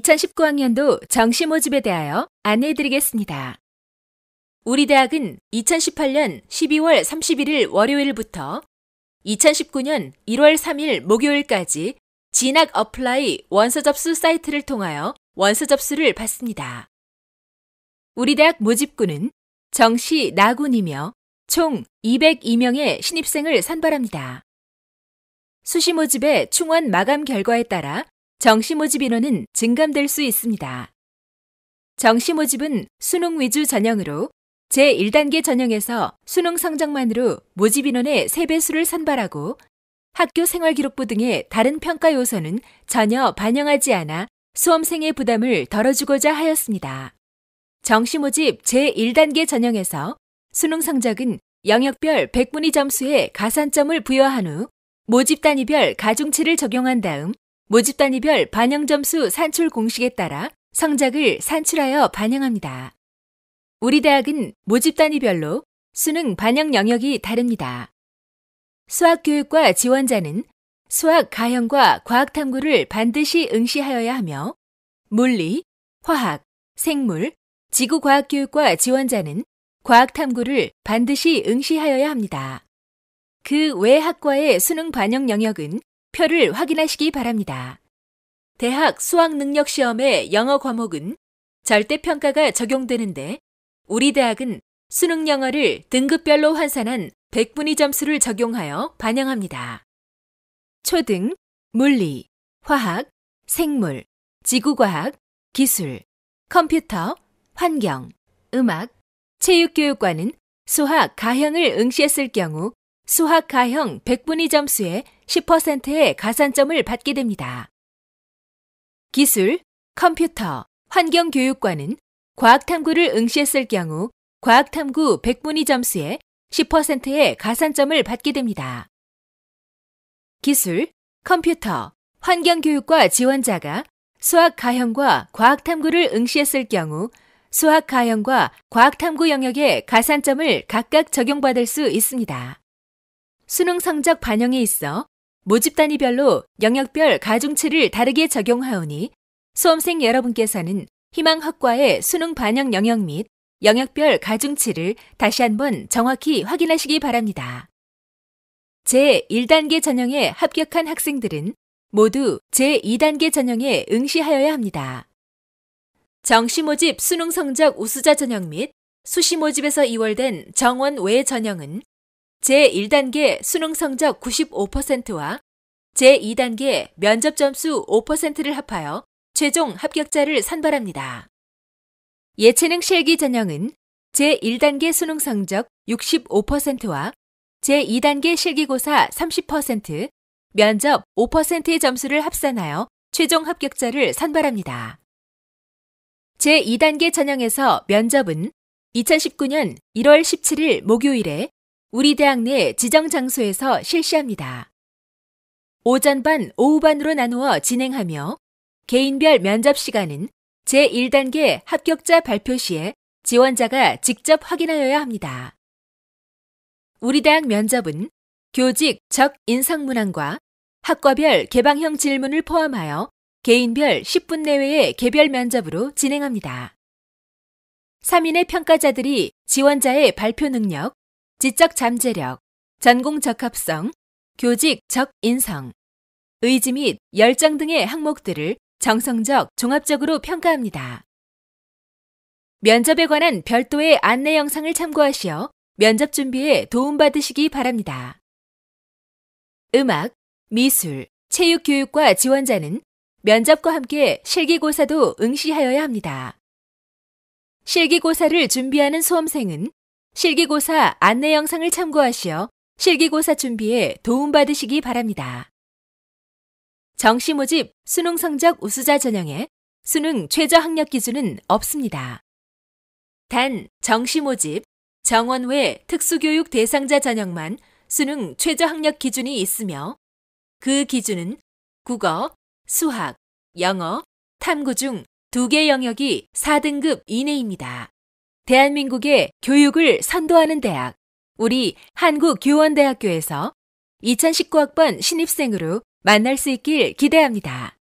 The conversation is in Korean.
2019학년도 정시 모집에 대하여 안내해 드리겠습니다. 우리 대학은 2018년 12월 31일 월요일부터 2019년 1월 3일 목요일까지 진학 어플라이 원서 접수 사이트를 통하여 원서 접수를 받습니다. 우리 대학 모집군은 정시 나군이며 총 202명의 신입생을 선발합니다. 수시 모집의 충원 마감 결과에 따라 정시모집 인원은 증감될 수 있습니다. 정시모집은 수능 위주 전형으로 제1단계 전형에서 수능 성적만으로 모집 인원의 3배수를 선발하고 학교 생활기록부 등의 다른 평가 요소는 전혀 반영하지 않아 수험생의 부담을 덜어주고자 하였습니다. 정시모집 제1단계 전형에서 수능 성적은 영역별 1 0 0분위 점수에 가산점을 부여한 후 모집 단위별 가중치를 적용한 다음 모집 단위별 반영 점수 산출 공식에 따라 성적을 산출하여 반영합니다. 우리 대학은 모집 단위별로 수능 반영 영역이 다릅니다. 수학교육과 지원자는 수학 가형과 과학 탐구를 반드시 응시하여야 하며 물리, 화학, 생물, 지구과학교육과 지원자는 과학 탐구를 반드시 응시하여야 합니다. 그 외 학과의 수능 반영 영역은 표를 확인하시기 바랍니다. 대학 수학능력시험의 영어 과목은 절대평가가 적용되는데 우리 대학은 수능 영어를 등급별로 환산한 100분위 점수를 적용하여 반영합니다. 초등, 물리, 화학, 생물, 지구과학, 기술, 컴퓨터, 환경, 음악, 체육교육과는 수학 가형을 응시했을 경우 수학 가형 100분위 점수의 10%의 가산점을 받게 됩니다. 기술, 컴퓨터, 환경교육과는 과학탐구를 응시했을 경우 과학탐구 100분위 점수의 10%의 가산점을 받게 됩니다. 기술, 컴퓨터, 환경교육과 지원자가 수학 가형과 과학탐구를 응시했을 경우 수학 가형과 과학탐구 영역의 가산점을 각각 적용받을 수 있습니다. 수능 성적 반영에 있어 모집 단위별로 영역별 가중치를 다르게 적용하오니 수험생 여러분께서는 희망 학과의 수능 반영 영역 및 영역별 가중치를 다시 한번 정확히 확인하시기 바랍니다. 제1단계 전형에 합격한 학생들은 모두 제2단계 전형에 응시하여야 합니다. 정시 모집 수능 성적 우수자 전형 및 수시 모집에서 이월된 정원 외 전형은 제1단계 수능 성적 95%와 제2단계 면접 점수 5%를 합하여 최종 합격자를 선발합니다. 예체능 실기 전형은 제1단계 수능 성적 65%와 제2단계 실기고사 30%, 면접 5%의 점수를 합산하여 최종 합격자를 선발합니다. 제2단계 전형에서 면접은 2019년 1월 17일 목요일에 우리 대학 내 지정 장소에서 실시합니다. 오전반, 오후반으로 나누어 진행하며 개인별 면접 시간은 제1단계 합격자 발표 시에 지원자가 직접 확인하여야 합니다. 우리 대학 면접은 교직 적인상문항과 학과별 개방형 질문을 포함하여 개인별 10분 내외의 개별 면접으로 진행합니다. 3인의 평가자들이 지원자의 발표 능력, 지적 잠재력, 전공 적합성, 교직 적인성, 의지 및 열정 등의 항목들을 정성적 종합적으로 평가합니다. 면접에 관한 별도의 안내 영상을 참고하시어 면접 준비에 도움받으시기 바랍니다. 음악, 미술, 체육교육과 지원자는 면접과 함께 실기고사도 응시하여야 합니다. 실기고사를 준비하는 수험생은 실기고사 안내 영상을 참고하시어 실기고사 준비에 도움받으시기 바랍니다. 정시 모집 수능 성적 우수자 전형에 수능 최저 학력 기준은 없습니다. 단 정시 모집, 정원 외 특수교육 대상자 전형만 수능 최저 학력 기준이 있으며 그 기준은 국어, 수학, 영어, 탐구 중 두 개 영역이 4등급 이내입니다. 대한민국의 교육을 선도하는 대학, 우리 한국교원대학교에서 2019학번 신입생으로 만날 수 있길 기대합니다.